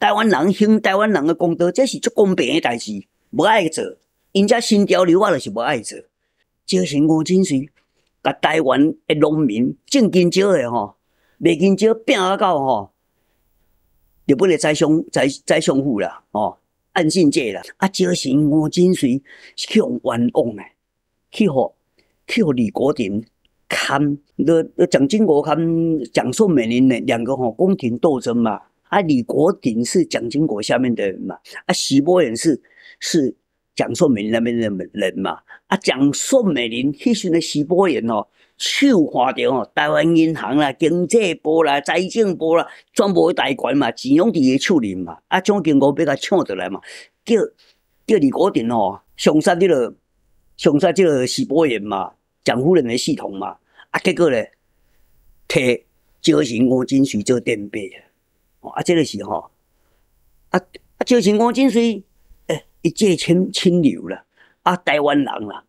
台湾人兴台湾人的公道，即是足公平的代志。无爱做，因遮新潮流，我着是无爱做。赵神五金水，甲台湾的农民正金少的吼，卖金少拼啊到吼，日本的再相再再相府啦吼。按信质啦，啊赵神五金水是去互冤枉诶，去互去互李国鼎砍。你你蒋经我砍蒋宋美龄的两个吼宫廷斗争嘛。啊，李国鼎是蒋经国下面的人嘛？啊，徐波炎是是蒋宋美龄那边的人嘛？啊，蒋宋美龄迄阵的徐波炎哦，手划着哦，台湾银行啦、经济部啦、财政部啦，全部去贷款嘛，钱拢伫伊手里嘛。啊，蒋经国要甲抢倒来嘛，叫叫李国鼎哦，上山这个上山这个徐波炎嘛，蒋夫人的系统嘛。啊，结果咧，摕招行吴金水做垫背。啊，这个是吼！啊啊，个情况真水，哎，一介清清流啦，啊，台湾人啦，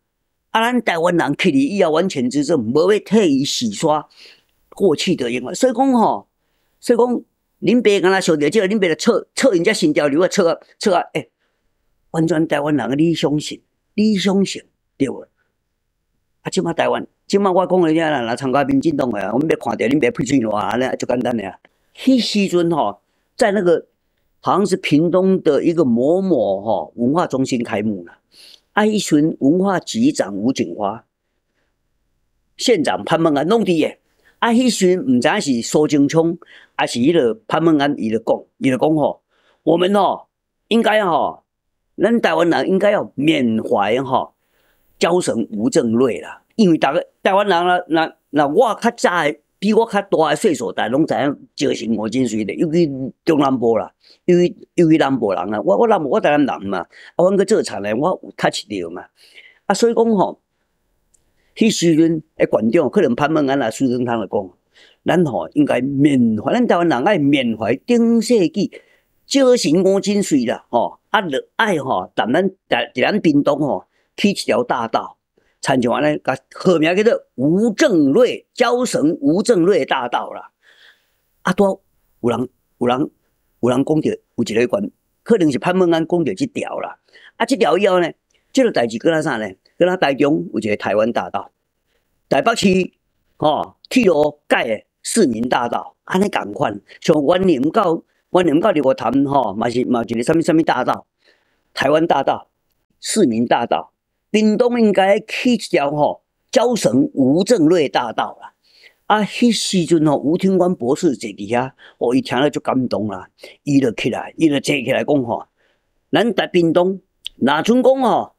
啊，咱台湾人去伊以后完全就是无要替伊洗刷过去的原因，所以讲吼，所以讲，恁爸干那想到这个，恁爸来撮撮人家新潮流啊，撮啊撮啊，诶，完全台湾人的理想性，理想性，对无？啊，即麦台湾，即麦我讲的这若参加民进党的，啊，阮要看着恁爸喷水话，安尼就简单了。迄时阵吼，在那个好像是屏东的一个某某哈文化中心开幕了。啊，一群文化局长吴景华、县长潘孟安弄的耶。啊，时群毋知是苏金聪还是迄个潘孟安伊勒讲伊勒讲吼，我们吼应该吼，咱台湾人应该要缅怀吼，交神吴正瑞啦，因为大个台湾人啦，那那我较早比我较大诶岁数，但拢知影赵兴五进水咧，尤其中南部啦，尤其尤其南部人啊，我我南部，我台湾人嘛，啊，阮去做厂咧，我有 touch 到嘛，啊，所以讲吼，迄时阵诶，观众可能潘文安来苏东汤来讲，咱吼应该缅怀咱台湾人爱缅怀顶世纪赵兴五进水啦，吼，啊，要爱吼，但咱伫伫咱边度吼，去一条大道。参照安尼，个好名叫做吴正瑞，交雄吴正瑞大道啦。啊，都有人、有人、有人讲着有一个款，可能是潘孟安讲着这条啦。啊，这条以后呢，这个代志搁他啥呢？搁他台中有一个台湾大道，台北市吼铁路界市民大道，安尼共款，像万宁到万宁到六块潭吼，嘛是嘛一个三民三民大道、台湾大道、市民大道。屏东应该起一条吼，交城吴正瑞大道啦。啊，迄时阵吼，吴天官博士坐伫遐，我一听咧就感动啦。伊就起来，伊就坐起来讲吼：，咱在屏东，若像讲吼，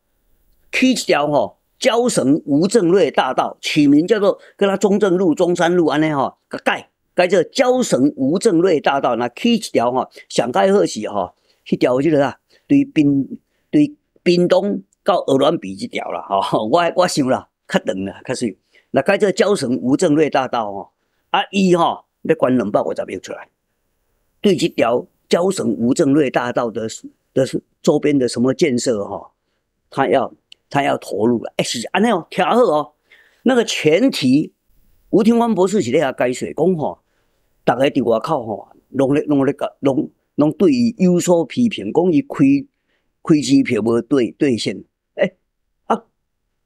起一条吼，交城吴正瑞大道，起名叫做跟他中正路、中山路安尼吼，改改做交城吴正瑞大道。那起一条吼，上盖好时吼？迄条叫做啊，对屏对屏东。到鹅卵鼻这条了哈，我我想啦，较长啦，较水。那改这蕉城吴正瑞大道吼，啊伊吼要管两百，我才没有出来。对这条蕉城吴正瑞大道的的周边的什么建设吼，他要他要投入。哎，是安尼哦，听好哦。那个前提，吴天光博士是咧遐解说讲吼，大家在外口吼，拢咧拢咧个拢拢对伊有所批评，讲伊亏。亏机票无兑兑现。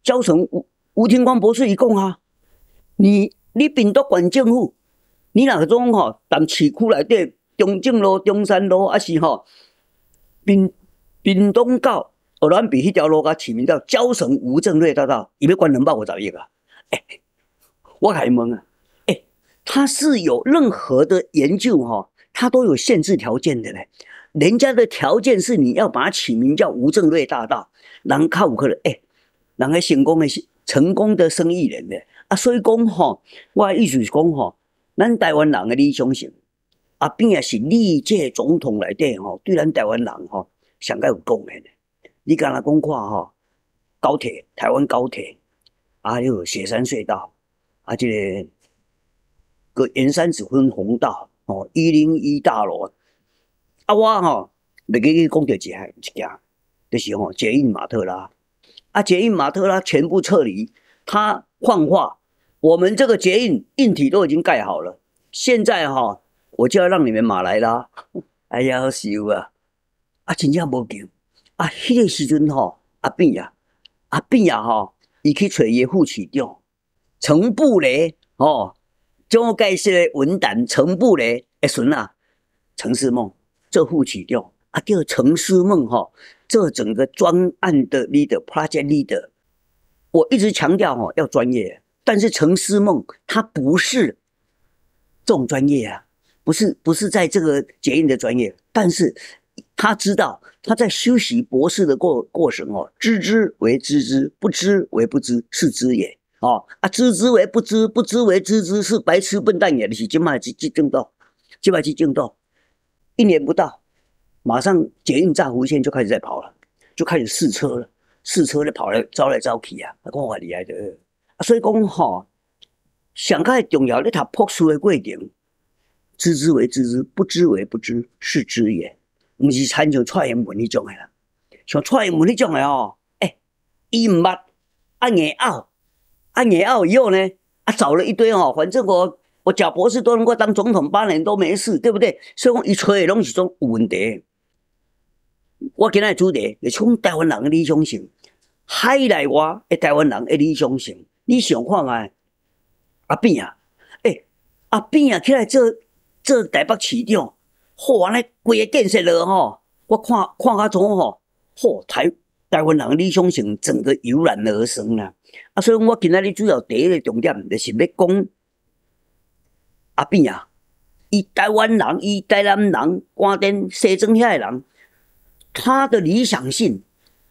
交城吴吴天光博士一讲啊，你你秉度管政府，你若讲哈，但市区内底，中正路、中山路还是哈，秉秉东到鹅銮比迄条路，甲起名叫交城吴正瑞大道，伊要管两百我找亿个，哎，我开懵啊，哎，他是有任何的研究哈，他都有限制条件的嘞，人家的条件是你要把它起名叫吴正瑞大道，后靠五个人哎。人个成功是成功的生意人咧，啊，所以讲吼，我意思是讲吼，咱台湾人诶理想性啊，并也是历届总统内底吼对咱台湾人吼上加有贡献。你敢若讲看吼，高铁，台湾高铁，啊，有雪山隧道，啊，即个个沿山紫峰红道，哦，一零一大楼，啊，我吼，嚟去去讲着一项一件，就是吼捷运马特啦。啊！捷运马特拉全部撤离，他幻化，我们这个捷运运体都已经盖好了。现在哈，我就要让你们马来拉，哎呀，好羞啊！啊，真正无救。啊，迄个时阵吼，阿炳呀，阿炳呀吼，伊去找伊副市长陈布雷吼，将该的文胆陈布雷，诶孙啊，陈思梦做副市长，啊，叫陈思梦吼。这整个专案的 leader，project leader，我一直强调哦，要专业。但是陈思梦他不是这种专业啊，不是不是在这个结印的专业。但是他知道他在修习博士的过过程哦，知之为知之，不知为不知，是知也。哦啊，知之为不知，不知为知之，是白痴笨蛋也。那些就嘛去去争斗，就嘛去争斗，一年不到。马上捷运乍胡线就开始在跑了，就开始试车了。试车咧跑来招来招去啊，讲怪厉害的。所以讲吼，上较重要你他博士的过程，知之为知之，不知为不知，是知也，毋是参照蔡英文那种的啦。像蔡英文那种的吼，诶，伊毋捌，啊硬拗，啊硬拗以后呢，啊找了一堆吼，反正我我贾博士都能够当总统八年都没事，对不对？所以讲，伊吹的拢是种有问题。我今日主题，就是讲台湾人的理想性，海内外的台湾人的理想性。你想看嘛？阿扁啊，诶，阿扁啊，起来做做台北市长，吼，安尼规个建设了吼，我看看下怎吼，吼，台台湾人的理想性整个油然而生啦。啊，所以我今仔日主要第一个重点，就是要讲阿扁啊，伊台湾人、伊台南人、关顶西装遐个人。他的理想性，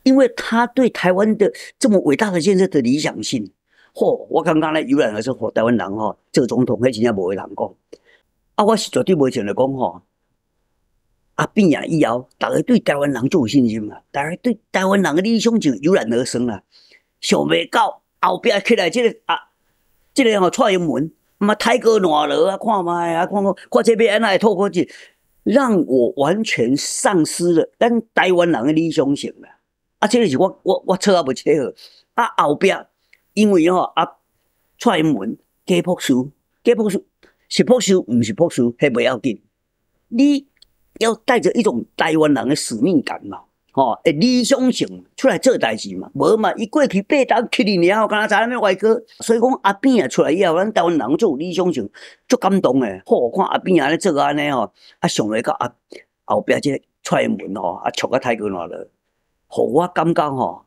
因为他对台湾的这么伟大的建设的理想性，嚯！我刚刚来油然而生，台湾人哈个总统，迄真正无会人讲。啊，我是绝对无想嚟讲吼。啊，变样以后，大家对台湾人就有信心啦，大家对台湾人的理想就油然而生啦。想不到后边起来这个啊，这个吼蔡英文，妈啊太过烂罗啊，看麦啊，看看看这边安奈透过去。让我完全丧失了咱台湾人的理想性啊！啊，而个是我我我错也无错，啊后壁因为吼啊蔡英文给朴削，给朴削是朴削，毋是朴削，迄唔要紧，你要带着一种台湾人的使命感呐。吼、哦，理想性出来做代志嘛，无嘛，伊过去八单七年了，敢那知影咩外国，所以讲阿扁也出来以后，咱台湾人做理想性足感动的，吼，看阿扁安尼做安尼吼，啊想来到阿后壁即个出门吼，啊触到太公了，互我感觉吼，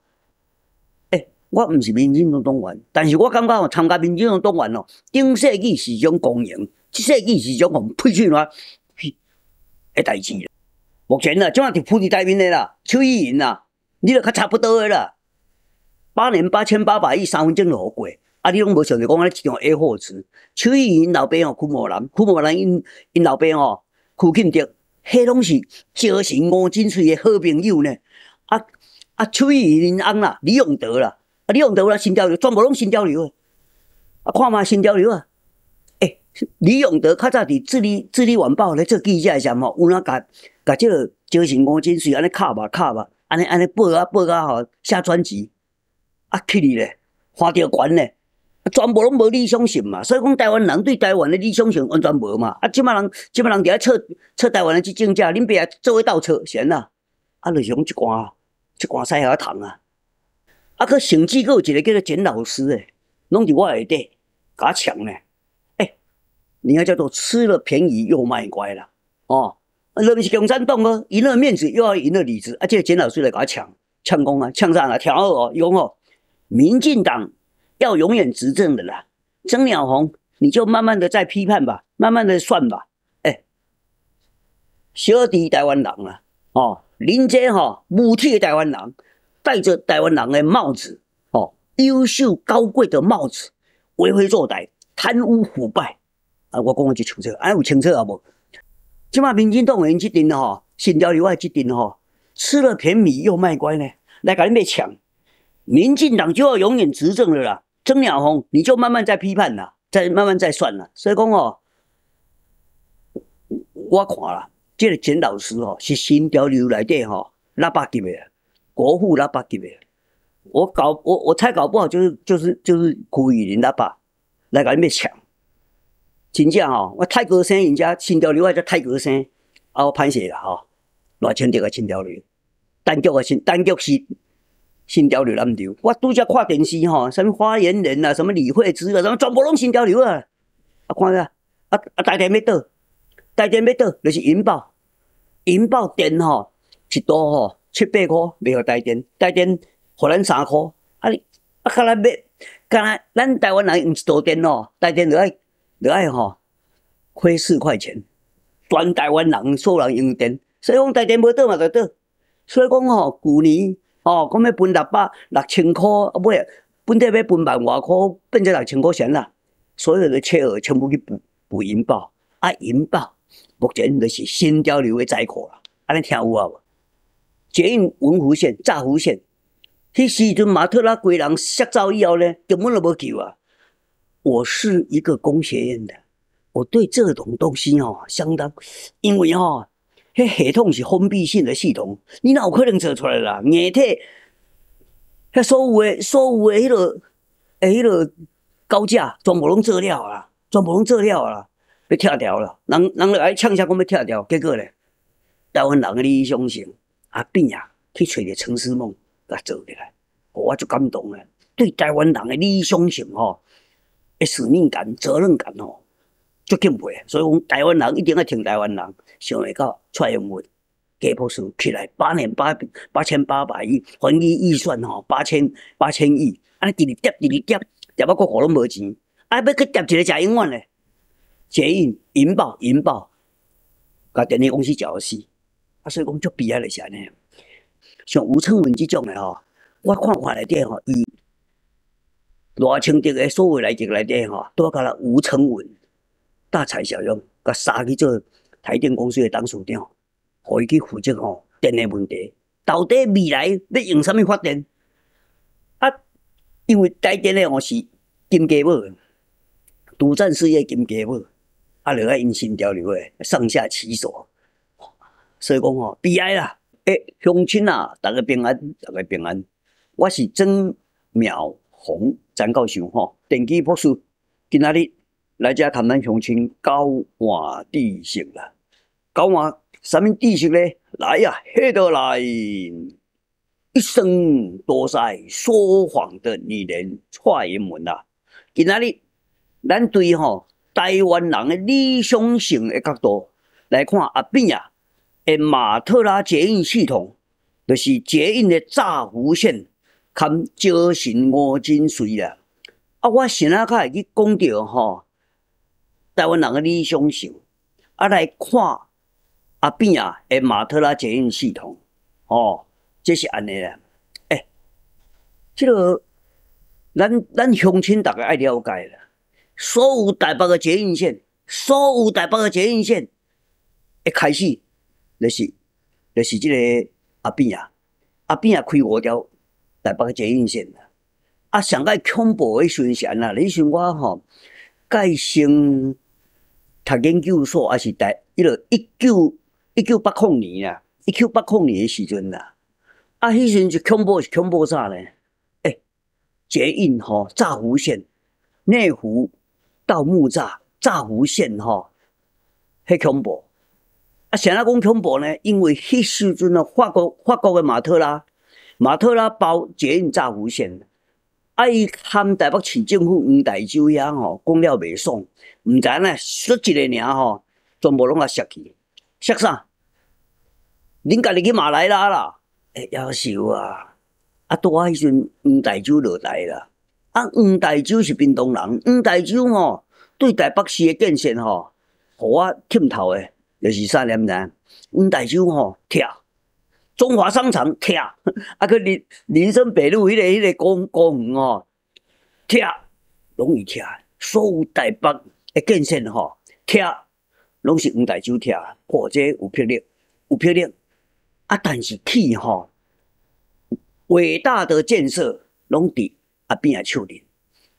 诶，我毋是民进党党员，但是我感觉吼，参加民进党党员吼，顶世纪是种光荣，即世纪是种我们佩取了的代志目前呐，即下伫铺底带面咧啦。邱意莹呐，你著较差不多诶啦。八年八千八百亿三分钟就好啊，你拢无想着讲安尼一条 A 货字。邱意莹老爸哦，曲某兰，曲某兰因因老爸哦，曲庆德，迄拢是交情五斤水诶好朋友呢。啊啊，邱意莹因翁啦，李永德啦，啊李永德有新潮流，全部拢新潮流。啊，看嘛新潮流啊。哎，李永德较早伫《智利智利晚报》咧做记者个时候有哪甲。甲即个招贤五进，水安尼敲吧敲吧，安尼安尼背啊背啊吼下专辑，啊去哩咧，花着钱嘞，全部拢无理想性嘛，所以讲台湾人对台湾的理想性完全无嘛，啊即摆人即摆人伫遐揣揣台湾的即种价，恁爸做一斗揣是呐，啊就是讲一寡一寡西哈虫啊，啊佫甚至佫有一个叫做简老师诶，拢伫我下底，甲抢咧。诶，你看叫做吃了便宜又卖乖啦，哦。那民是共产党哦，赢了面子又要赢了里子，这个简老师来给他抢、抢功啊、抢赞啊。听好哦，用哦，民进党要永远执政的啦。曾了红，你就慢慢的在批判吧，慢慢的算吧。哎，小弟台湾人啊，哦，林姐哈，母体台湾人，戴着台湾人的帽子哦，优秀高贵的帽子，为非作歹、贪污腐败啊！我讲我就清楚，啊，有清楚阿无？即马民进党人即阵吼，新潮流也即阵吼，吃了甜米又卖乖呢，来甲你咪抢。民进党就要永远执政了啦，曾鸟红你就慢慢在批判啦，再慢慢再算啦。所以讲吼，我看了，这个钱老师吼是新潮流来的吼，哪把级的？国父哪把级的？我搞我我猜搞不好就是就是就是古义林哪把，来甲你咪抢。真正吼，我泰国生，人家新潮流还在泰国生，啊，我潘蛇啦吼，偌清掉个新潮流，单局个新单局是新潮流，哪唔对？我拄则看电视吼，什物发言人啊，什物李慧芝啊，什物全部拢新潮流啊！啊，看个啊啊，台电要倒，台电要倒，就是银包，银包电吼，一多吼七八箍卖互台电，台电互咱三箍啊你啊，干来要干来，咱台湾人唔是多电哦，台电要爱。就爱吼亏四块钱，全台湾人受人用电，所以讲台电要倒嘛就倒。所以讲吼，旧年吼，讲要分六百六千块，买本地要分万外块，变成六千块钱啦。所有的初二全部去赔赔银包，啊银包目前就是新潮流的载客啦。安尼听有啊无？即运文湖线、乍湖线，迄时阵马特拉规人失走以后咧，根本就无救啊。我是一个工学院的，我对这种东西哦相当，因为哦，迄系统是封闭性的系统，你哪有可能做出来啦？硬体，迄所有诶所有诶迄落，诶，迄落高架全部拢做掉啦，全部拢做掉啦，要拆掉啦。人人来唱下讲要拆掉，结果咧，台湾人嘅理想性啊变啊，去揣个陈思梦甲做起来，我我就感动咧，对台湾人嘅理想性吼。诶，使命感、责任感哦，足敬佩。所以讲，台湾人一定要听台湾人。想会到蔡英文、加朴什起来，八年八八千八百亿环伊预算哦，八千八千亿，安尼直直叠，直直叠，叠到国国拢无钱。啊，要去叠一个假永远嘞？捷运、银保、银保，甲电力公司搅死。啊，所以讲足悲哀的是安尼。像吴昌文这种诶吼，我看看内底吼，伊。偌清的一个来会内景内底吼，带甲了吴成文大材小用，甲沙去做台电公司诶董事长，互伊去负责吼电诶问题。到底未来要用啥物发展？啊，因为台电诶吼是金家母，独占事业金家母，啊，落来因心交流诶，上下其手。所以讲吼，悲哀啦！诶，乡亲啊，大家平安，大家平安。我是曾淼。洪张教授吼，电机博士，今仔日来这谈咱乡亲交换知识啦。交换什么知识咧？来呀，下得来，一生多灾说谎的女人，揣门啦。今仔日咱对吼台湾人的理想性的角度来看，阿扁啊，诶，马特拉捷运系统，就是捷运的炸弧线。堪招神五金水啦！啊，我前啊，较会去讲着吼，台湾人个理想秀，啊来看阿扁啊诶，马特拉捷运系统，哦，即是安尼啦。诶，这个咱咱乡亲逐个爱了解啦。所有台北个捷运线，所有台北个捷运线一开始就是就是这个阿扁啊，阿扁啊开五条。台北捷运线啦，啊，上个恐怖诶现象啦！你想我吼，盖成读研究所啊，是伫迄落一九一九八零年啦，一九八零年诶时阵啦，啊，迄阵就恐怖是恐怖啥咧？诶，捷运吼，炸湖线，内湖到木栅，炸湖线吼，迄恐怖！啊，啥人讲恐怖呢？因为迄时阵的法国法国的马特拉。马特拉包捷运造福线，啊！伊喊台北市政府黄大州爷吼，讲了袂爽，毋知影呢，说一个名吼，全部拢甲削去，削啥？恁家己去马来西亚啦，哎，夭寿啊！啊，拄啊，迄阵，黄大州落台啦。啊，黄大州是屏东人，黄大州吼，对台北市嘅建设吼，互我欠头诶，就是三点啦。黄大州吼，拆。中华商场拆，啊，去林林生北路迄个、迄个公公园哦，拆，容易拆。所有台北的建设吼，拆，拢是黄台洲拆，或者有魄力，有魄力，啊，但是去吼，伟大的建设，拢伫啊变的树林。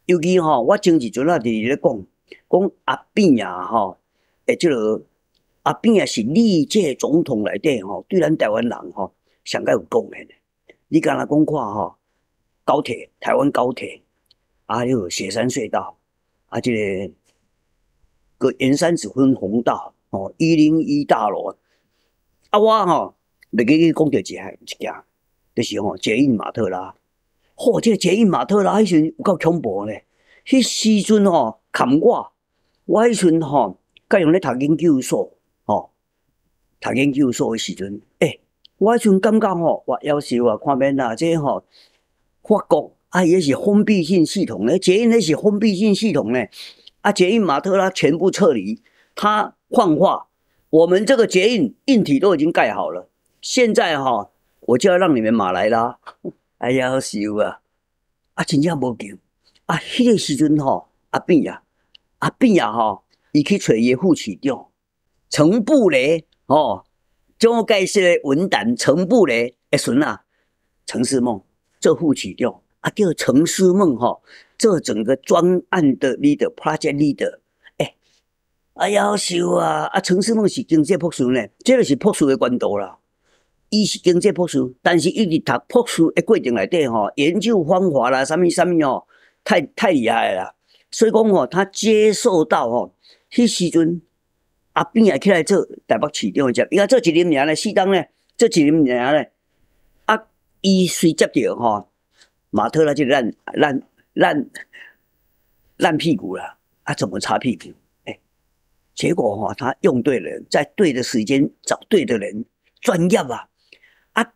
尤其吼，我前一阵啊伫咧讲，讲阿扁啊吼，会即落。啊，变也是历届总统内底吼，对咱台湾人吼，上加有贡献。你敢若讲看吼，高铁，台湾高铁，啊，有雪山隧道，啊，即个个沿山子分红道，吼，一零一大楼。啊，我吼，袂记你讲着一一件，就是吼捷运马特拉。吼，即个捷运马特拉，迄阵有够恐怖咧。迄时阵吼，含我，我迄阵吼，甲用咧读研究所。读研究所的时阵，诶，我迄阵感觉吼，我夭寿啊，看免啦，即吼法国啊，也是封闭性系统咧，捷运也是封闭性系统咧，啊，捷运马特拉全部撤离，他放化，我们这个捷运硬体都已经盖好了，现在吼，我就要让你们马来拉，哎呀，寿啊，啊，真正无救，啊，迄个时阵吼，阿炳啊，阿炳啊吼，伊去找伊副市长陈布雷。哦，蒋介解释文坛成布雷一孙啊，陈思梦做副曲调，啊叫陈思梦哈，做整个专案的 leader，project leader，诶，啊夭秀啊，啊陈思梦是经济博士呢，这个是博士的管道啦，伊是经济博士，但是伊伫读博士的过程内底吼，研究方法啦，啥物啥物哦，太太厉害啦，所以讲吼，他接受到吼，迄时阵。啊，变也起来做台北市长，接，伊啊做一年名咧，四当咧，做一年名咧，啊，伊先接着吼，马特他就烂烂烂烂屁股了，啊，怎么擦屁股？诶，结果哈，他用对了，在对的时间找对的人，专业啊，啊，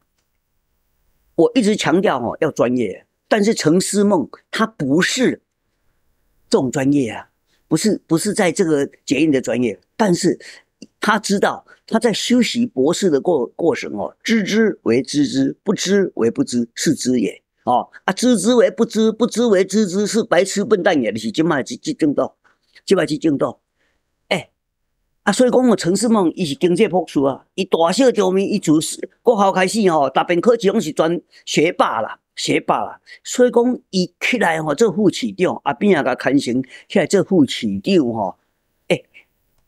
我一直强调哈，要专业，但是陈思梦他不是这种专业啊，不是不是在这个检验的专业。但是，他知道他在修习博士的过过程哦，知之为知之，不知为不知，是知也哦啊，知之为不知，不知为知之，是白痴笨蛋也。是即卖是正道，即卖是正道。哎，啊，所以讲，我陈世梦，伊是经济富庶啊，伊大小上面，伊是国校开始吼，大本科一种是专学霸啦，学霸啦。所以讲，伊起来吼做副市长，啊，变啊个康成起来做副市长吼。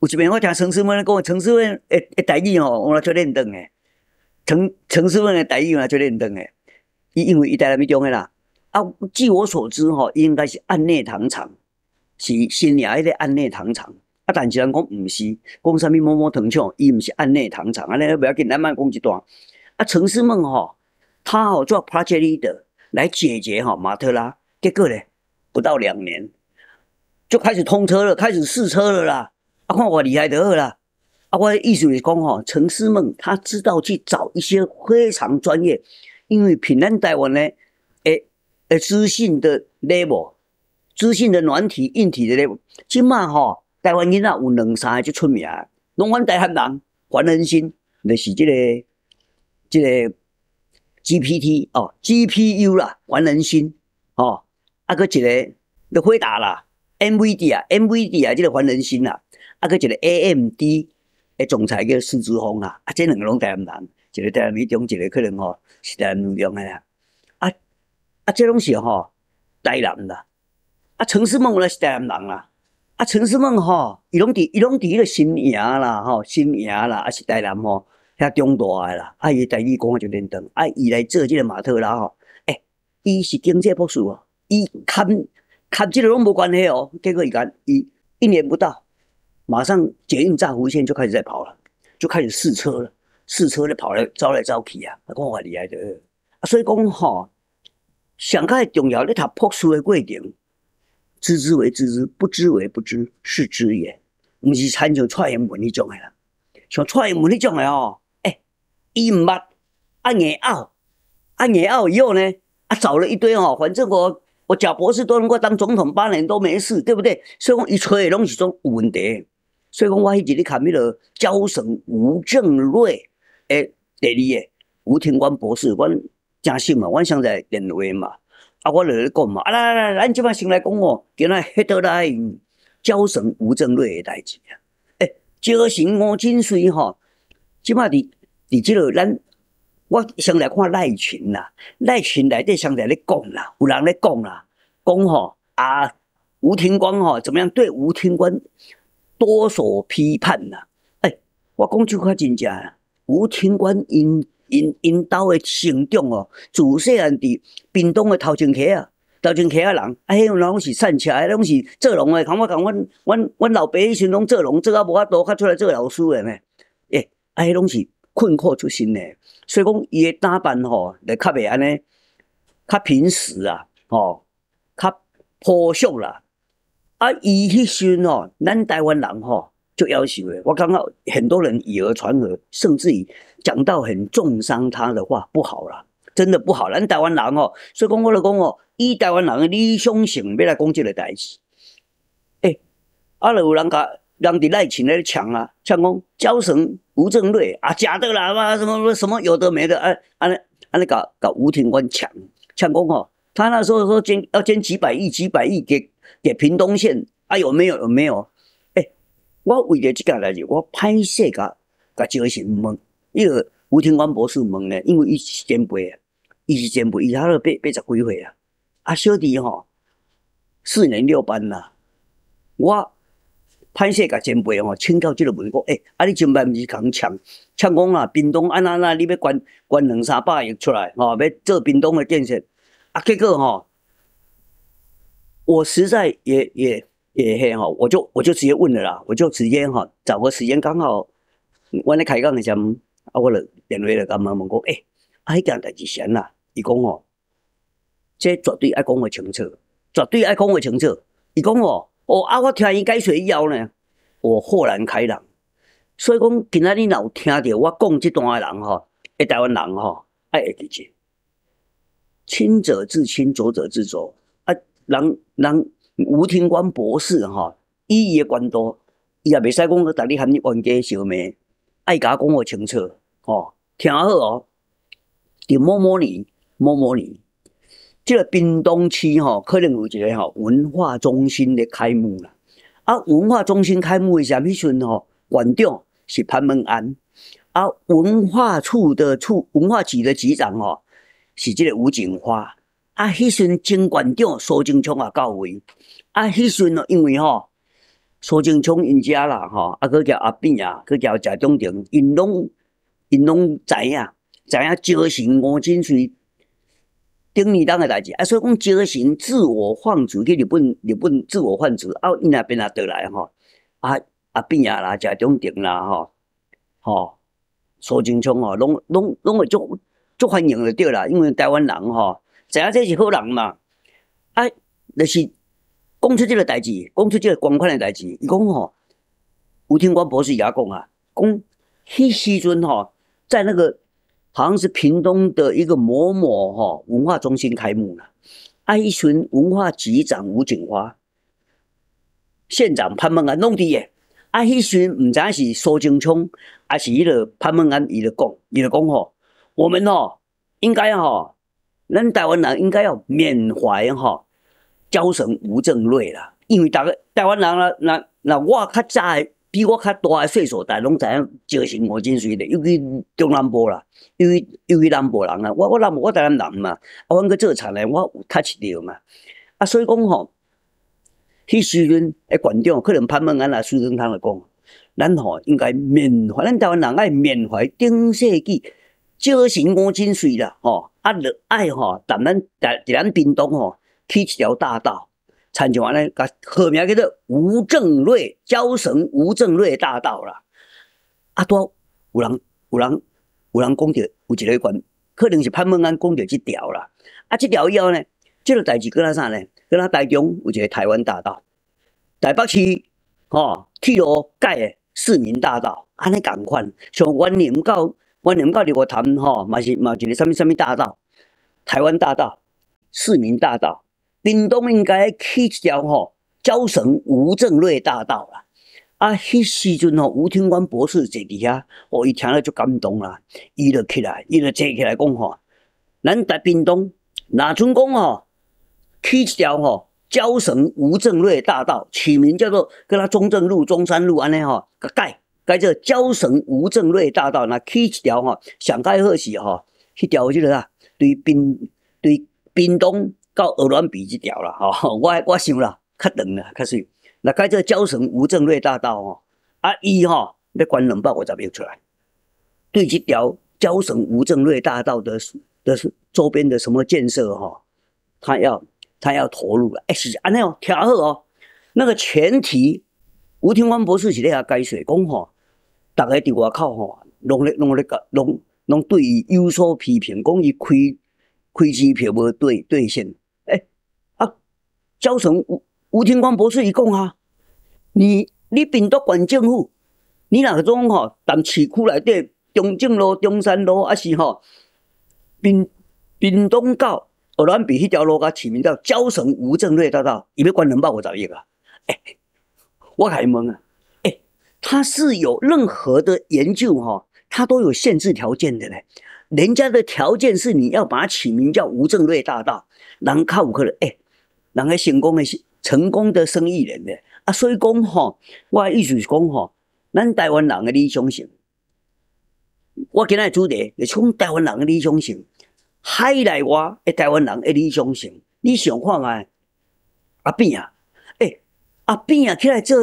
有一遍我听城市们讲，城市们诶诶待遇吼，用来做认证诶。陈陈师们诶待遇用来做认证诶。伊因为伊带来咪中诶啦。啊，据我所知吼，应该是安内糖厂，是新立迄个安内糖厂。啊，但是人讲毋是，讲啥物毛毛糖厂，伊毋是安内糖厂。安尼不要紧，咱慢讲一段。啊，陈师们吼，他吼做 project leader 来解决吼马特拉，结果咧不到两年就开始通车了，开始试车了啦。看我厉害就好啦！啊，我意思是讲吼，陈市们他知道去找一些非常专业，因为平安台湾咧，诶诶，资讯的 level，资讯的软体硬体的 level。即卖吼，台湾囡仔有两三个就出名，龙湾台湾人凡人心，就是即个即个 GPT 哦，GPU 啦，凡人心哦，啊，佮一个就回答啦，MVD 啊，MVD 啊，即个凡人心啦。啊，佫一个 A M D 诶，总裁叫孙志峰啊，啊，即两个拢台湾人，一个台湾米中，一个可能吼是台湾中诶啦。啊啊，即拢是吼台南人啦。啊，陈思梦咧是台湾人啦。啊，陈思梦吼伊拢伫伊拢伫迄个新营啦，吼新营啦，啊是台南吼遐中大诶啦。啊伊在你讲诶就认同。啊伊来做即个马特拉吼，诶，伊是经济博士哦，伊牵牵即个拢无关系哦。结果伊讲伊一年不到。马上捷运乍无线就开始在跑了，就开始试车了。试车咧跑来招来招去啊，讲乖厉害的！所以讲哈，上个重要咧，他朴素的规定：，知之为知之，不知为不知，是知也，毋是参像蔡英文那种的啦。像蔡英文那种的哦，诶，伊毋捌啊，硬拗啊，硬拗以后呢，啊，找了一堆哦，反正我我贾博士都能够当总统八年都没事，对不对？所以讲一吹拢是种有问题。所以讲，我迄日咧看迄个交神吴正瑞，诶第二个吴天光博士，阮诚信嘛，阮上在电话嘛，啊，我来咧讲嘛，啊来来，咱即摆先来讲哦，今仔迄倒来交神吴正瑞诶代志啊，哎，焦神吴正水吼，即摆伫伫即落咱，我上来看赖群啦，赖群内底上来咧讲啦，有人咧讲啦，讲吼啊，吴天光吼怎么样对吴天光？多数批判呐，哎，我讲就较真正，吴清官因因因兜的生长哦，自细汉伫平东的头前溪啊，头前溪啊人，啊，迄拢是散车，迄拢是做农的，扛我讲，阮阮阮老爸以前拢做农，做啊无法度，较出来做老师呢。哎，啊，迄拢是困苦出身的，所以讲伊的打扮吼，就较袂安尼，较平时啊，吼，较朴素啦。啊！伊迄阵哦，咱台湾人吼就要求诶，我感觉很多人以讹传讹，甚至于讲到很重伤他的话，不好啦，真的不好。咱台湾人哦，所以讲我就讲哦，以台湾人的理性，别来讲即个代志。诶，啊了有人甲人伫来请来抢啊，抢讲交神吴正瑞啊，假的啦啊，什么什么有的没的，哎，安尼安尼甲搞吴庭官抢抢讲哦，他那时候说捐要捐几百亿、几百亿给。给屏东县啊？有没有？有没有？哎，我为着这个来志，我拍摄个个招生问，伊个吴天官博士问咧，因为伊是前辈啊，伊是前辈，伊才了八八十几岁啊。啊，小弟吼，四年六班啦，我拍摄个前辈吼，请到这个问讲，哎，啊，你前辈毋是讲抢，抢讲啊，屏东安哪哪，你要捐捐两三百亿出来吼，要做屏东的建设，啊，结果吼。我实在也也也嘿哈，我就我就直接问了啦，我就直接哈找个时间刚好，我咧开杠时候，啊，我就电话了，甲刚问过，诶，啊，迄件代志谁啦？伊讲哦，这绝对爱讲会清楚，绝对爱讲会清楚。伊讲哦，哦啊，我听伊解说以后呢，我豁然开朗。所以讲，今仔日若有听着我讲这段的人哈，台湾人哈，爱会记事，亲者自亲，浊者自浊。人人吴廷光博士吼，伊诶官多，伊也袂使讲逐日力喊你冤家相骂，爱甲我讲互清楚哦。听好哦，就摸摸你，摸摸你。这个滨东区吼，可能有一个吼文化中心的开幕啦。啊，文化中心开幕为虾米时阵吼，馆长是潘文安，啊，文化处的处文化局的局长哦，是即个吴景花。啊！迄阵曾馆长苏正昌也到位。啊！迄阵哦，因为吼苏正昌因遮啦，吼，啊，去交阿炳啊，去交谢忠廷，因拢因拢知影，知影招成吴金水顶年当个代志啊。所以讲招成自我放逐去日本，日本自我放逐，啊，因那边也倒来吼。啊啊，炳啊啦，谢忠廷啦，吼，吼，苏正昌吼，拢拢拢会足足欢迎就对啦，因为台湾人吼。知影这是好人嘛？啊，就是讲出这个代志，讲出这个捐款的代志。伊讲吼，吴天光博士也讲啊，讲迄时阵吼，在那个好像是屏东的一个某某吼文化中心开幕了。啊，一旬文化局长吴景华、县长潘孟安弄的。耶。啊，迄时毋知是苏金聪还是迄个潘孟安伊个讲，伊个讲吼，我们吼应该吼。咱台湾人应该要缅怀哈，交神吴正瑞啦，因为大家台湾人啦，那那我较早诶，比我较大诶岁数，个拢知影焦神吴振瑞咧，尤其中南部啦，尤其尤其南部人啦，我我南部我台湾人嘛，啊，阮去做厂咧，我有 touch 到嘛，啊，所以讲吼，迄时阵诶，馆长可能潘孟安啊、苏东汤来讲，咱吼应该缅怀，咱台湾人爱缅怀顶世纪。高雄金水啦，吼，啊，要爱吼，但咱在在咱屏东吼，起一条大道，参照安尼，甲好名叫做吴正瑞交神吴正瑞大道啦。啊，多有人有人有人讲着有一个款，可能是潘孟安讲着即条啦。啊，即条以后呢，即个代志搁那啥呢？搁那台中有一个台湾大道，台北市吼，铁路盖诶市民大道，安尼共款，从员林到。我人家你我谈吼，嘛是嘛就是什么什么大道，台湾大道、市民大道、屏东应该起一条吼，交城吴正瑞大道啦。啊，迄时阵吼，吴天官博士坐伫遐，哦，伊听了就感动啦，伊就起来，伊就坐起来讲吼，咱在屏东，拿村讲吼，起一条吼，交城吴正瑞大道，起名叫做跟他中正路、中山路安尼吼，改。介这交城吴正瑞大道，那起一条吼，上佳何时吼？迄条即个啦，对边对边东到鹅銮鼻一条啦，吼。我我想啦，较长啦，较水。那介这交城吴正瑞大道吼，啊，伊吼要管两百五十米出来，对即条交城吴正瑞大道的的周边的什么建设哈，他要他要投入。了，哎，是安尼哦，听好哦。那个前提，吴天光博士是咧下解释，讲吼。逐个伫外口吼，拢咧，拢咧，甲拢，拢对伊有所批评，讲伊开，开支票无兑，兑现。诶。啊，焦成吴吴天光博士伊讲啊，你，你病毒管政府，你若种吼，但市区内底，中正路、中山路啊是吼，滨滨东到奥兰比迄条路，甲起名叫交城吴正瑞大道，伊要管两百五十亿啊。诶，我伊问啊。他是有任何的研究哈，他都有限制条件的嘞。人家的条件是你要把它起名叫吴正瑞大道，人较有可能哎，人个成功的成功的生意人咧。啊，所以讲哈，我意思是讲哈，咱台湾人的理想性，我今日主题就讲台湾人的理想性，海内外诶台湾人的理想性，你想看啊，阿扁啊？哎，阿扁啊？起来做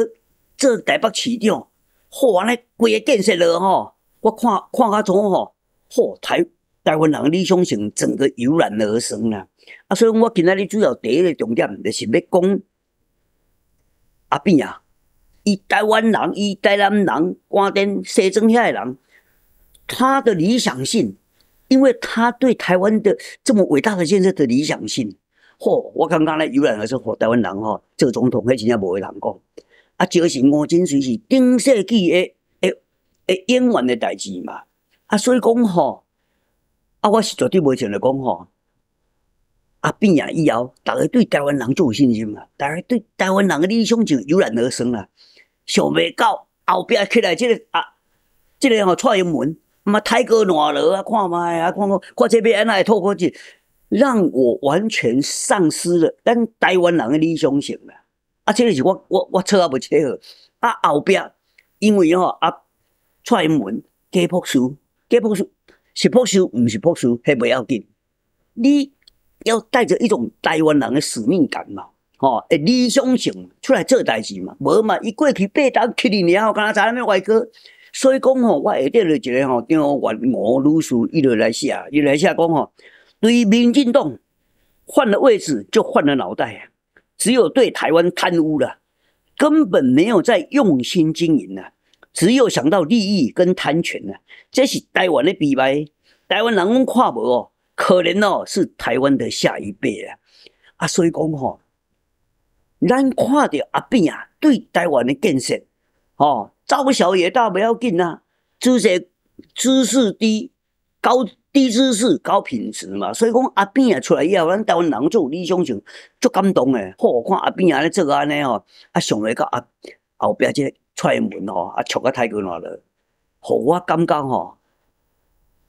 做台北市长，嚯！安尼规个建设了吼，我看看较怎吼？嚯，台台湾人理想性整个油然而生啦！啊，所以我今仔日主要第一个重点就是要讲阿扁啊，伊台湾人、伊台南人、紧西石遐个人，他的理想性，因为他对台湾的这么伟大的建设的理想性，嚯！我刚刚咧油然而生，嚯，台湾人吼个总统，迄真正无话通讲。啊，这是五京算是顶世纪的诶诶演员的代志嘛？啊，所以讲吼，啊，我是绝对无想咧讲吼，啊，变啊以后，逐个对台湾人就有信心啦，逐个对台湾人的理想就油然而生啦。想未到后壁起来即个啊，即个吼，蔡英文嘛太过难了啊，看卖啊，看我，看这边安奈套句子，让我完全丧失了咱台湾人的理想性啦。啊，这个是我我我错也未好，啊，后壁因为吼啊，蔡英文假朴士，假朴士是朴素，毋是朴素，迄不要紧。你要带着一种台湾人的使命感嘛，吼，理想性出来做代志嘛，无嘛，伊过去八打七年了，若知影要外过，所以讲吼，我下底了一个吼叫文吴女士，伊来写，伊来写讲吼，对民进党换了位置就换了脑袋。只有对台湾贪污了，根本没有在用心经营呢，只有想到利益跟贪权呢，这是台湾的悲哀。台湾人拢看无哦，可怜哦，是台湾的下一辈啊。啊，所以讲吼，咱看着阿扁啊，对台湾的建设，哦，招小也大不要紧啊，姿势知识低，高。低姿是高品质嘛，所以讲阿边也出来以后，咱台湾人做理想就足感动诶。好，看阿边安尼做安尼吼，啊，上尾到阿后壁即个出门吼，啊，触个太困难了，互我感觉吼，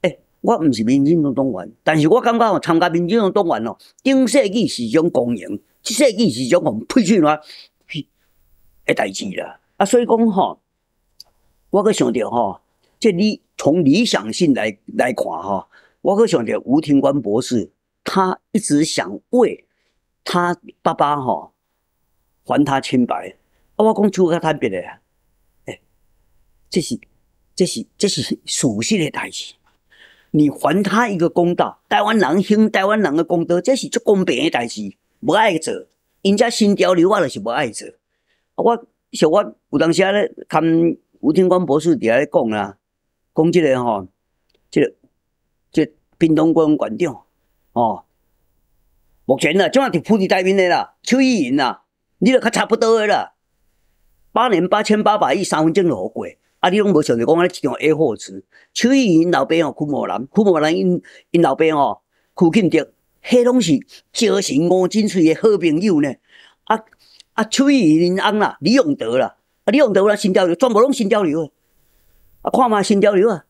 诶，我毋是民进党党员，但是我感觉吼，参加民进党党员吼，顶世纪是种光荣，即世纪是种互培养诶代志啦。啊，所以讲吼，我阁想着吼，即你。从理想性来来看，哈，我阁想着吴廷官博士，他一直想为他爸爸，哈，还他清白。啊，我讲出个坦别的，哎，这是，这是，这是属实的代志。你还他一个公道，台湾人兴台湾人的公道，这是足公平的代志。不爱做，人家新潮流，我就是不爱做。啊，我像我有当时咧，看吴廷官博士伫遐咧讲啦。讲即个吼，即个即个兵东关馆长哦，目前呢，即嘛伫富丽大面的啦，邱义云啦，你著较差不多的啦。八年八千八百亿三分钱就好过。啊，你拢无想着讲尼一条 A 货字。邱义云老爸吼，库某兰，库某兰因因老爸吼，库庆德，迄拢是招神五金水的好朋友呢。啊啊，邱云因翁啦，李永德啦，啊，李永德啦，新潮流，全部拢新潮流。啊，看嘛，新潮流啊！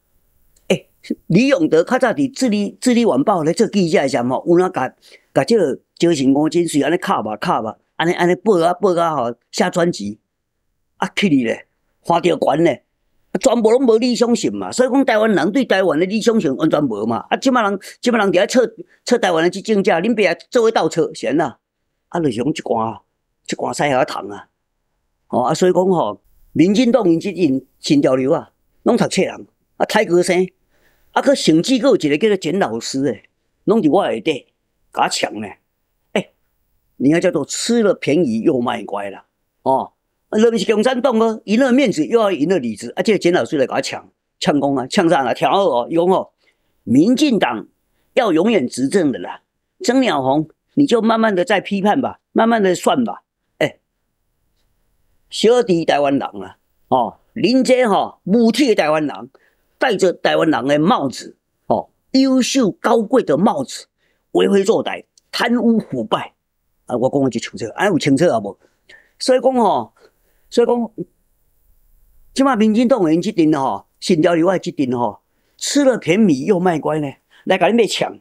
诶李永德较早伫《智利智利晚报》咧做记者个时候，有呐，甲甲即个招贤五金水安尼敲吧敲吧，安尼安尼背啊背啊吼写专辑，啊去咧，花着关咧。全部拢无理想性嘛。所以讲台湾人对台湾的理想性完全无嘛。啊，即摆人即摆人伫咧测测台湾的即种价，恁爸做位斗揣是呐。啊，就是讲即寡即寡西下趟啊。哦，所以讲吼，民进党即阵新潮流啊。拢读册人，啊，太高生，啊，佮成绩佮有一个叫做简老师诶，拢伫我下底，甲抢呢。诶，你看叫做吃了便宜又卖乖啦，哦，两边是共产党个，赢了面子又要赢了里子，啊，这个简老师来甲抢，抢功啊，抢上啊，天后哦，永哦，民进党要永远执政的啦，曾了红你就慢慢的在批判吧，慢慢的算吧，哎，小弟台湾人啊，哦。林这哈，母体台湾人戴着台湾人的帽子，哦，优秀高贵的帽子，为非作歹、贪污腐败啊！我讲我就清楚，啊，有清楚啊不？所以讲吼，所以讲，即马民进党员一阵吼，新潮流也几阵吼，吃了甜米又卖乖呢，来跟恁咪抢，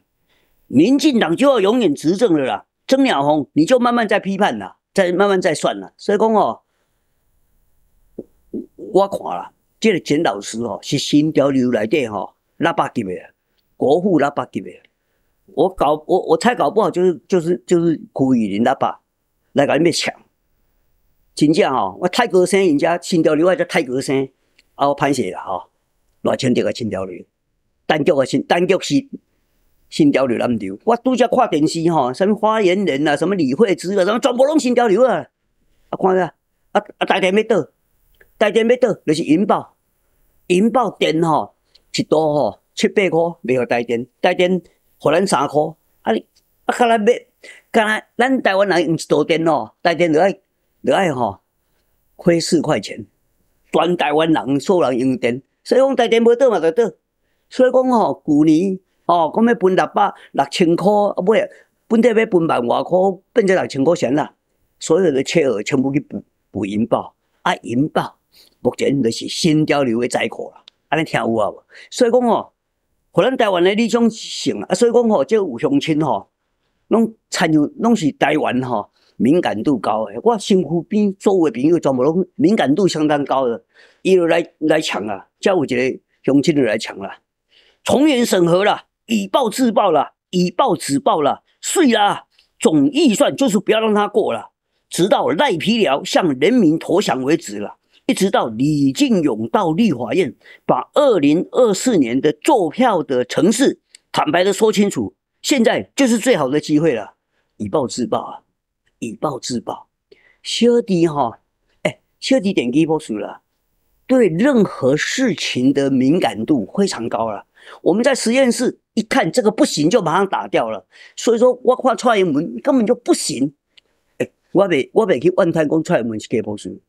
民进党就要永远执政了啦！曾的老红，你就慢慢在批判啦，再慢慢再算了。所以讲哦。我看了，即个钱老师吼是新潮流内底吼喇叭级的，国父喇叭级的。我搞我我猜搞不好就是就是就是古雨林喇叭，来甲你们抢。真正吼，我泰戈生人家新潮流啊，遮泰戈生，啊我潘势啦吼，偌千的个新潮流，单脚个新单脚是新潮流蓝调。我拄则看电视吼，什么发言人啊，什么李慧芝啊，什么全部拢新潮流啊。啊看个啊啊，大家要倒。代电要倒，就是银爆，银爆电吼，一多吼，七八块卖好代电，代电互咱三块，啊，啊，干啦要，干啦，咱台湾人毋是多电哦，代电就爱就爱吼，亏四块钱，全台湾人数人用电，所以讲代电要倒嘛就倒，所以讲吼，旧年吼，讲要分六百六千块，啊，买本地要分万外块，变成六千块钱啦，所有的车额全部去补补银爆啊，银爆目前就是新潮流的灾苦啦，安尼听有啊无？所以讲吼，和咱台湾的理想性啊，所以讲吼，这有乡亲吼，拢参与拢是台湾吼，敏感度高。我身边周围的朋友全部拢敏感度相当高的，伊就来来抢啊，交有个乡亲就来抢啦，从严审核了，以暴制暴了，以暴止暴了，是啦，总预算就是不要让他过了，直到赖皮了，向人民投降为止了。一直到李进勇到立法院，把二零二四年的坐票的城市坦白的说清楚，现在就是最好的机会了。以暴制暴啊！以暴制暴，小弟哈，哎，小弟点吉破叔了，对任何事情的敏感度非常高了。我们在实验室一看这个不行，就马上打掉了。所以说，我换蔡英文根本就不行。哎，我别我别去万泰公蔡英文给破叔。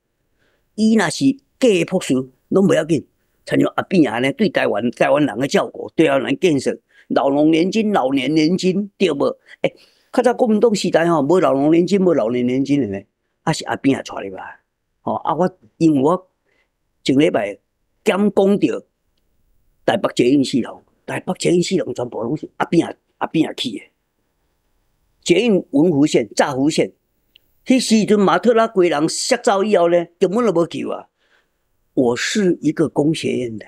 伊若是假朴素，拢袂要紧。参像阿扁安尼对台湾台湾人的照顾，对阿人建设，老农年金、老年年轻，对无？诶较早国民党时代吼，无老农年金，无老年年金的呢，还是阿扁也带入来。哦，啊，我因为我上礼拜刚讲着台北捷运四统，台北捷运四统全部拢是阿扁阿扁也去的，捷运文湖线、乍湖线。迄时阵，马特拉圭人吓走以后咧，根本就无救啊！我是一个工学院的，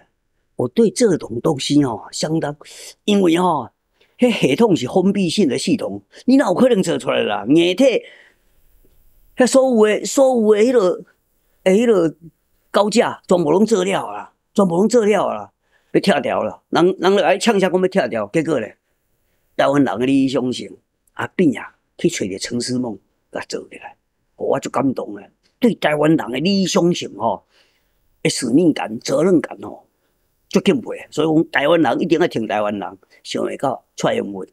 我对这种东西吼相当，因为吼，迄系统是封闭性的系统，你哪有可能做出来啦？硬体，迄所有的所有的迄落，诶，迄落高价全部拢做掉啦，全部拢做掉啦，要拆掉啦！人人来唱下讲要拆掉，结果咧，台湾人的理想性啊变啊，去找一个思梦。做起来，我我就感动诶。对台湾人诶理想性吼，诶，使命感、责任感吼，足敬佩。所以讲，台湾人一定要听台湾人。想会到，蔡英文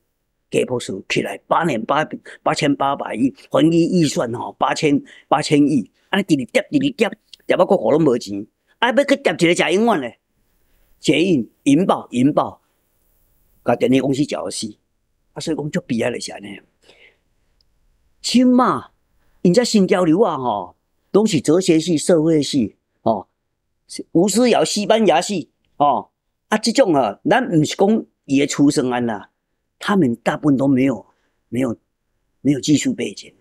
加博书起来，八年八八千八百亿，还伊预算吼，八千八千亿，安尼直叠直直叠，叠到国国拢无钱。啊，要再叠一个，食永远咧。电影、引爆，引爆，甲电影公司搅死。啊，所以讲足悲哀咧，是安尼。起码人家新交流啊，吼，拢是哲学系、社会系，哦，吴思尧西班牙系，哦，啊，这种啊，咱唔是讲伊的出生安啦，他们大部分都没有、没有、没有技术背景，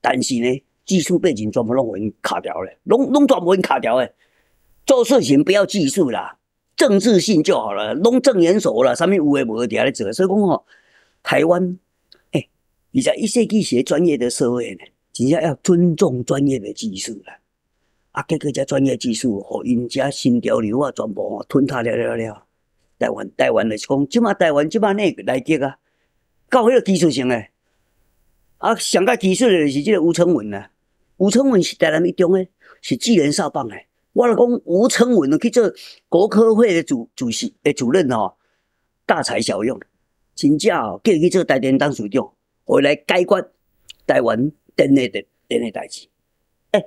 但是呢，技术背景全部拢给经卡掉咧，拢拢全部给经卡掉诶，做事情不要技术啦，政治性就好了，拢正严肃啦，啥物有诶无诶，伫喺咧做，所以讲吼，台湾。二十一世纪学专业的社会，呢，真正要尊重专业的技术啦。啊，各个家专业技术，给因家新潮流啊，全部吞它了了了。台湾，台湾就是讲，即马台湾，即马内来急啊！到迄个技术性诶，啊，上较技术诶是即个吴成文啦。吴成文是台南一中诶，是技能少棒诶。我来讲，吴成文去做国科会主主席诶主任吼，大材小用，真正哦，叫去做台电当水长。回来解决台湾等下的等的代志。哎，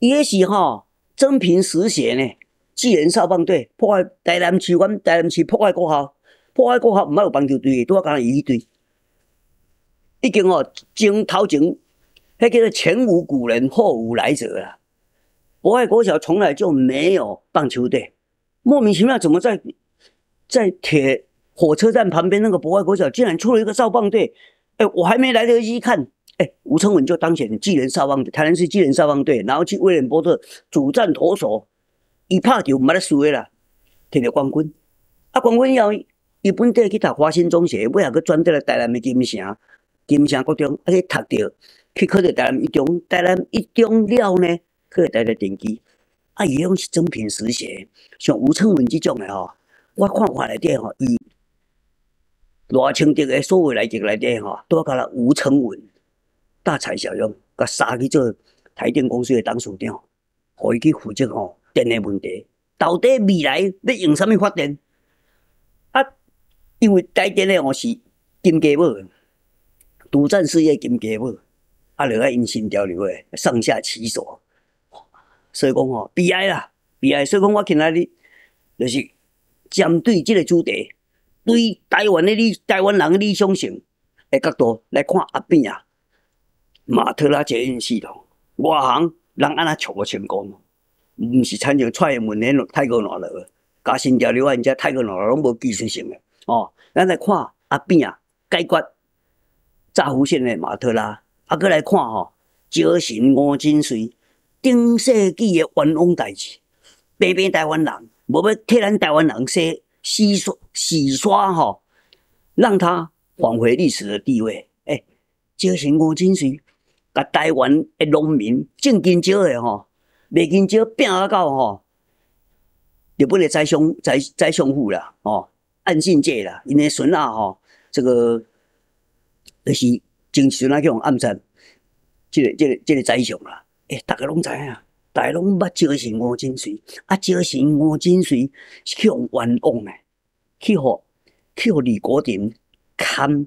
也是哈，真凭实写呢。巨然少扫棒队破坏台南市阮台南市破坏国校，破坏国校毋好有棒球队，拄啊干啦伊球队。已经哦，经掏钱，那叫做前无古人后无来者啦。博爱国小从来就没有棒球队，莫名其妙怎么在在铁火车站旁边那个博爱国小竟然出了一个扫棒队？哎，我还没来得及看，哎，吴成文就当选巨能少棒队，台南市巨能少棒队，然后去威廉波特主战投手，一拍就没得输的啦，摕着冠军。啊，冠军以后，伊本地去读华新中学，尾啊，佮转倒来台南的金城，金城高中，啊去读着，去考着台南一中，台南一中了呢，去台的电机。啊，伊用是真凭实写，像吴成文这种的吼，我看发来底吼，伊。偌清德的所谓内政内底吼，都甲了吴成文大材小用，甲三去做台电公司诶董事长，互伊去负责吼电诶问题。到底未来要用啥物发展？啊，因为台电诶吼是金家母，独占事业金家母，啊，了个因新潮流诶上下其手。所以讲吼悲哀啦，悲哀。所以讲我今仔日著就是针对即个主题。对台湾的理，台湾人理想性的角度来看阿扁啊，马特拉这阵死了，外行人安那揣无成功，毋是产生蔡英文咯，太过懦弱，加新条啊，因遮太过懦拢无技术性诶哦，咱来看阿扁啊，解决乍浦县诶马特拉，啊，佫来看吼，招贤五金水，顶世纪诶冤枉代志，变变台湾人，无要替咱台湾人说。洗刷洗刷吼让他返回历史的地位诶这个成功真实把台湾的农民正经招诶吼美经少拼啊到吼日本的宰相宰宰相府啦吼安信介啦因的孙仔吼即个着是真实去个暗战即个即个即个宰相啦诶逐个拢知影大龙八招行五金水，啊招行五金水是去帮元王去帮去帮李国鼎砍。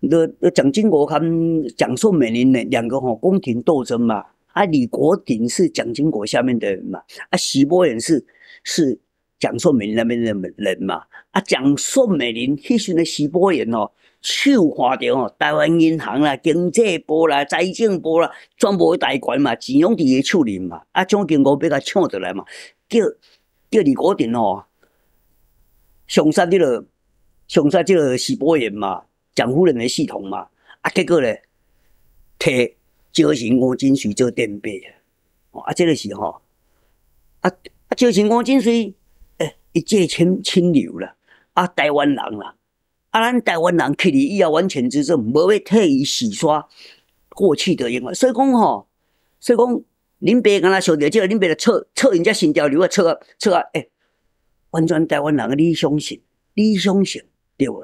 那蒋经国跟蒋宋美龄两两个吼宫廷斗争嘛，啊李国鼎是蒋经国下面的人嘛，啊徐波言是是蒋宋美龄那边的人嘛，啊蒋宋美龄其实呢徐波言哦，手看着吼，台湾银行啦、经济部啦、财政部啦，全部去贷款嘛，钱拢伫个手里嘛。啊，蒋经过要甲抢倒来嘛，叫叫李国鼎吼，上杀即个上杀即个徐伯颜嘛，蒋夫人的系统嘛。啊，结果咧，摕招兴五金水做垫背，啊，即个是吼，啊啊，招兴五金水，哎，一介清清流啦，啊，台湾人啦。啊！咱台湾人去伊以后完全就重，无要替伊洗刷过去的因为，所以讲吼，所以讲，恁爸敢若想着即个，恁爸来撮撮人家新潮流啊，啊撮啊！诶，完全台湾人的理想性，理想性对无？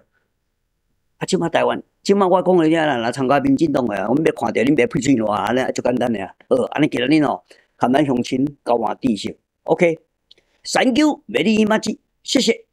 啊！即马台湾，即马我讲的只啦，来参加民进党的啊，阮要看着恁爸屁嘴话安尼就简单啊。好，安尼今日恁哦，含咱相亲交换知识，OK。Thank you very much，谢谢。